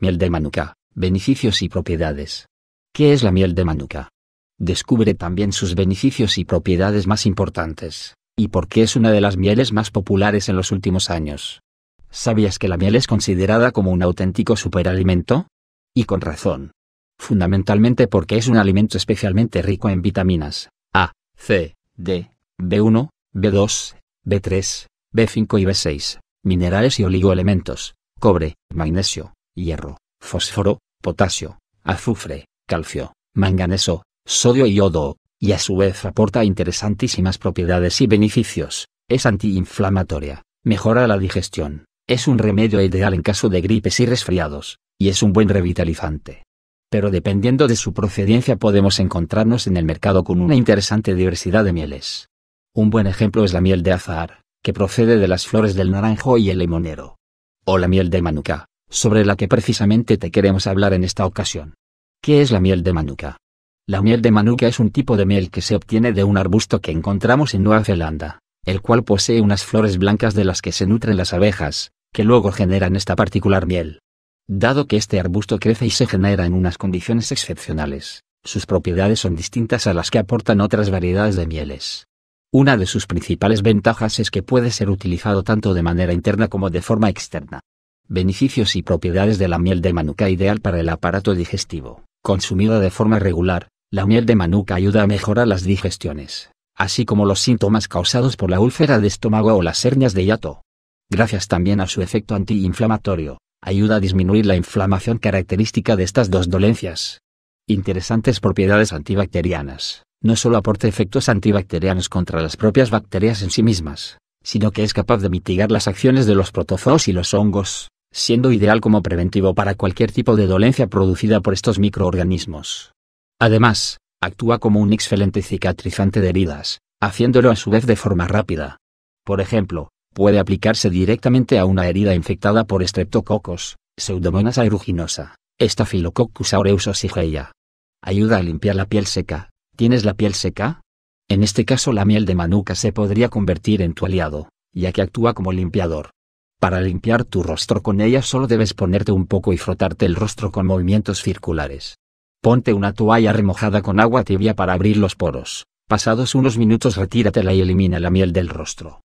Miel de manuka, beneficios y propiedades. ¿Qué es la miel de manuka? Descubre también sus beneficios y propiedades más importantes, y por qué es una de las mieles más populares en los últimos años. ¿Sabías que la miel es considerada como un auténtico superalimento? Y con razón. Fundamentalmente porque es un alimento especialmente rico en vitaminas A, C, D, B1, B2, B3, B5 y B6, minerales y oligoelementos, cobre, magnesio, hierro, fósforo, potasio, azufre, calcio, manganeso, sodio y yodo, y a su vez aporta interesantísimas propiedades y beneficios. Es antiinflamatoria, mejora la digestión, es un remedio ideal en caso de gripes y resfriados, y es un buen revitalizante. Pero dependiendo de su procedencia podemos encontrarnos en el mercado con una interesante diversidad de mieles. Un buen ejemplo es la miel de azahar, que procede de las flores del naranjo y el limonero. O la miel de manuka, sobre la que precisamente te queremos hablar en esta ocasión. ¿Qué es la miel de manuka? La miel de manuka es un tipo de miel que se obtiene de un arbusto que encontramos en Nueva Zelanda, el cual posee unas flores blancas de las que se nutren las abejas, que luego generan esta particular miel. Dado que este arbusto crece y se genera en unas condiciones excepcionales, sus propiedades son distintas a las que aportan otras variedades de mieles. Una de sus principales ventajas es que puede ser utilizado tanto de manera interna como de forma externa. Beneficios y propiedades de la miel de manuka ideal para el aparato digestivo. Consumida de forma regular, la miel de manuka ayuda a mejorar las digestiones, así como los síntomas causados por la úlcera de estómago o las hernias de hiato. Gracias también a su efecto antiinflamatorio, ayuda a disminuir la inflamación característica de estas dos dolencias. Interesantes propiedades antibacterianas. No solo aporta efectos antibacterianos contra las propias bacterias en sí mismas, sino que es capaz de mitigar las acciones de los protozoos y los hongos, siendo ideal como preventivo para cualquier tipo de dolencia producida por estos microorganismos. Además, actúa como un excelente cicatrizante de heridas, haciéndolo a su vez de forma rápida. Por ejemplo, puede aplicarse directamente a una herida infectada por Streptococcus, Pseudomonas aeruginosa, Staphylococcus aureus o oxygeia. Ayuda a limpiar la piel seca. ¿Tienes la piel seca? En este caso la miel de manuka se podría convertir en tu aliado, ya que actúa como limpiador. Para limpiar tu rostro con ella solo debes ponerte un poco y frotarte el rostro con movimientos circulares. Ponte una toalla remojada con agua tibia para abrir los poros. Pasados unos minutos retíratela y elimina la miel del rostro.